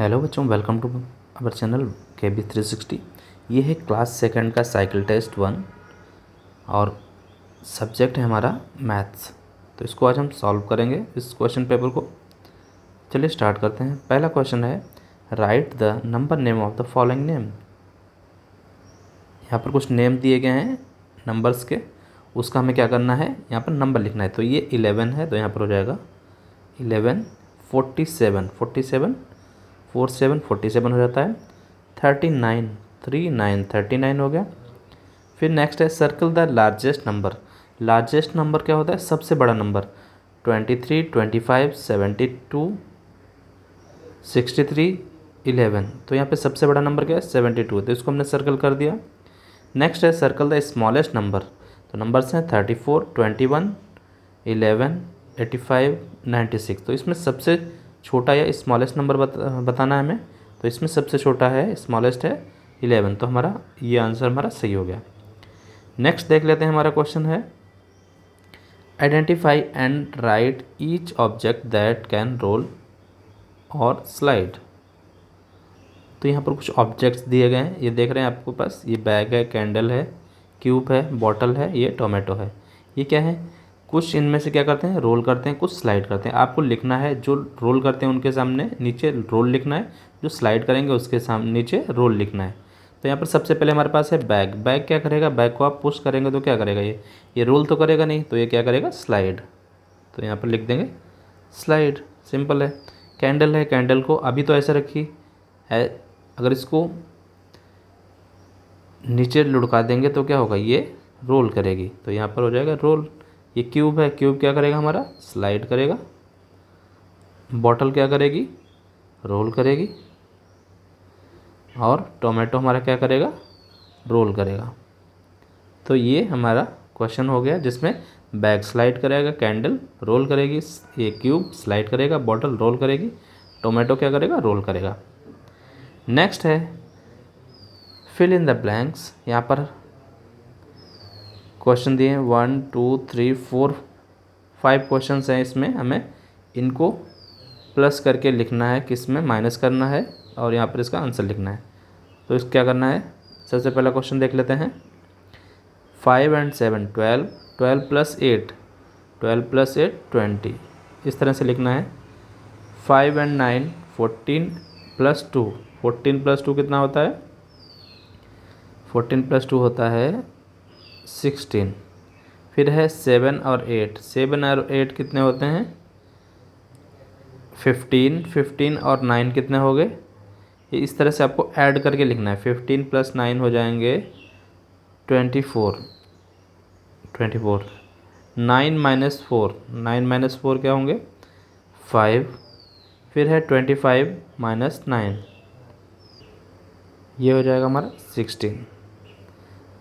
hello बच्चों welcome to our channel K B three sixty ये है क्लास सेकंड का साइकिल टेस्ट वन और सब्जेक्ट है हमारा मैथ्स तो इसको आज हम सॉल्व करेंगे इस क्वेश्चन पेपर को चलिए स्टार्ट करते हैं पहला क्वेश्चन है write the number name of the following name यहाँ पर कुछ नेम दिए गए हैं नंबर्स के उसका हमें क्या करना है यहाँ पर नंबर लिखना है तो ये इलेवन है तो यहाँ पर हो जाएगा eleven forty seven forty seven four seven forty seven हो जाता है thirty nine three nine thirty nine हो गया फिर नेक्स्ट है circle the largest number largest number क्या होता है सबसे बड़ा नंबर twenty three twenty five seventy two sixty three eleven तो यहाँ पे सबसे बड़ा नंबर क्या है सेवेंटी टू तो इसको हमने सर्कल कर दिया नेक्स्ट है सर्कल द स्मॉलेस्ट नंबर तो नंबर्स हैं thirty four twenty one eleven eighty five ninety six तो इसमें सबसे छोटा या स्मॉलेस्ट नंबर बत, बताना है हमें तो इसमें सबसे छोटा है स्मॉलेस्ट है इलेवन तो हमारा ये आंसर हमारा सही हो गया नेक्स्ट देख लेते हैं हमारा क्वेश्चन है identify and write each object that can roll और स्लाइड तो यहाँ पर कुछ ऑब्जेक्ट्स दिए गए हैं ये देख रहे हैं आपके पास ये बैग है कैंडल है क्यूब है बॉटल है ये टोमेटो है ये क्या है कुछ इनमें से क्या करते हैं रोल करते हैं कुछ स्लाइड करते हैं आपको लिखना है जो रोल करते हैं उनके सामने नीचे रोल लिखना है जो स्लाइड करेंगे उसके सामने नीचे रोल लिखना है तो यहाँ पर सबसे पहले हमारे पास है बैग बैग क्या करेगा बैग को आप पुश करेंगे तो क्या करेगा ये ये रोल तो करेगा नहीं तो ये क्या करेगा स्लाइड तो यहाँ पर लिख देंगे स्लाइड सिंपल है कैंडल है कैंडल को अभी तो ऐसे रखी है अगर इसको नीचे लुढ़का देंगे तो क्या होगा ये रोल करेगी तो यहाँ पर हो जाएगा रोल ये क्यूब है क्यूब क्या करेगा हमारा स्लाइड करेगा बॉटल क्या करेगी रोल करेगी और टोमेटो हमारा क्या करेगा रोल करेगा तो ये हमारा क्वेश्चन हो गया जिसमें बैग स्लाइड करेगा कैंडल रोल करेगी ये क्यूब स्लाइड करेगा बॉटल रोल करेगी टोमेटो क्या करेगा रोल करेगा नेक्स्ट है फिल इन द ब्लैंक्स यहाँ पर क्वेश्चन दिए हैं one two three four five question हैं इसमें हमें इनको प्लस करके लिखना है किस में माइनस करना है और यहाँ पर इसका आंसर लिखना है तो इस क्या करना है सबसे पहला क्वेश्चन देख लेते हैं five and seven twelve twelve plus eight twelve plus eight twenty इस तरह से लिखना है five and nine fourteen plus two fourteen plus two कितना होता है फोर्टीन प्लस टू होता है सिक्सटीन फिर है सेवन और एट सेवन और एट कितने होते हैं फिफ्टीन फिफ्टीन और नाइन कितने हो गए ये इस तरह से आपको ऐड करके लिखना है फिफ्टीन प्लस नाइन हो जाएंगे twenty four twenty four nine minus four nine minus four क्या होंगे फाइव फिर है ट्वेंटी फाइव माइनस नाइन ये हो जाएगा हमारा सिक्सटीन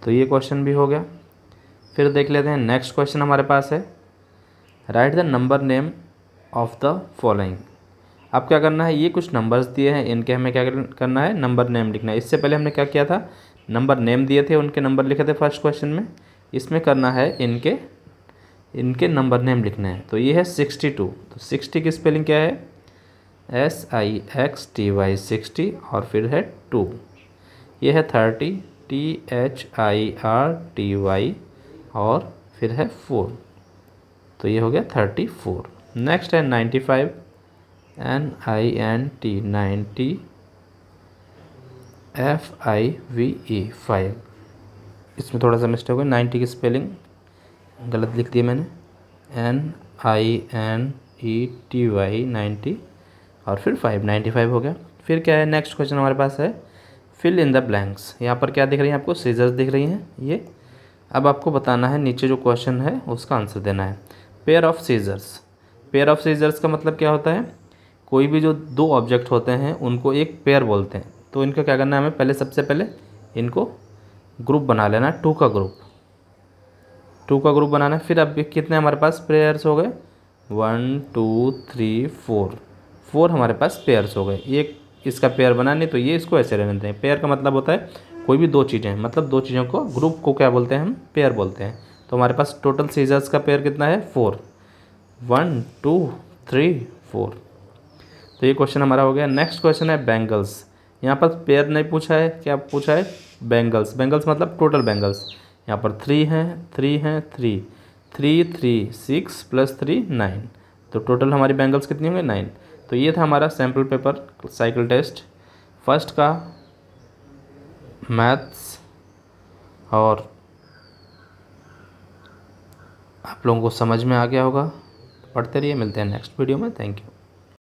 तो ये क्वेश्चन भी हो गया फिर देख लेते हैं नेक्स्ट क्वेश्चन हमारे पास है write the number name of the following अब क्या करना है ये कुछ नंबर्स दिए हैं इनके हमें क्या करना है नंबर नेम लिखना है इससे पहले हमने क्या किया था नंबर नेम दिए थे उनके नंबर लिखे थे फर्स्ट क्वेश्चन में इसमें करना है इनके इनके नंबर नेम लिखना है तो ये है सिक्सटी टू तो सिक्सटी की स्पेलिंग क्या है S I x T Y sixty और फिर है टू ये है thirty T H I R T Y और फिर है फोर तो ये हो गया थर्टी फोर नेक्स्ट है ninety five N I N T ninety F I V E five इसमें थोड़ा सा मिस्टेक हो गया नाइन्टी की स्पेलिंग गलत लिख दी मैंने N I N E T Y ninety और फिर फाइव नाइन्टी फाइव हो गया फिर क्या है नेक्स्ट क्वेश्चन हमारे पास है फिल इन द ब्लैंक्स यहाँ पर क्या दिख रही हैं आपको सीजर्स दिख रही हैं ये अब आपको बताना है नीचे जो क्वेश्चन है उसका आंसर देना है pair of scissors pair of scissors का मतलब क्या होता है कोई भी जो दो ऑब्जेक्ट होते हैं उनको एक पेयर बोलते हैं तो इनका क्या करना है हमें पहले सबसे पहले इनको ग्रुप बना लेना टू का ग्रुप टू का ग्रुप बनाना है फिर अब कितने हमारे पास पेयर्स हो गए one two three four four हमारे पास पेयर्स हो गए एक इसका पेयर बना नहीं तो ये इसको ऐसे रहने देते हैं पेयर का मतलब होता है कोई भी दो चीज़ें मतलब दो चीज़ों को ग्रुप को क्या बोलते हैं हम पेयर बोलते हैं तो हमारे पास टोटल सीजर्स का पेयर कितना है four one two three four तो ये क्वेश्चन हमारा हो गया नेक्स्ट क्वेश्चन है बैंगल्स यहाँ पर पेयर नहीं पूछा है क्या पूछा है बैंगल्स बैंगल्स मतलब टोटल बैंगल्स यहाँ पर थ्री हैं थ्री हैं three three three six plus three nine तो टोटल हमारी बैंगल्स कितनी होंगे नाइन तो ये था हमारा sample paper cycle test first का मैथ्स और आप लोगों को समझ में आ गया होगा पढ़ते रहिए मिलते हैं नेक्स्ट वीडियो में थैंक यू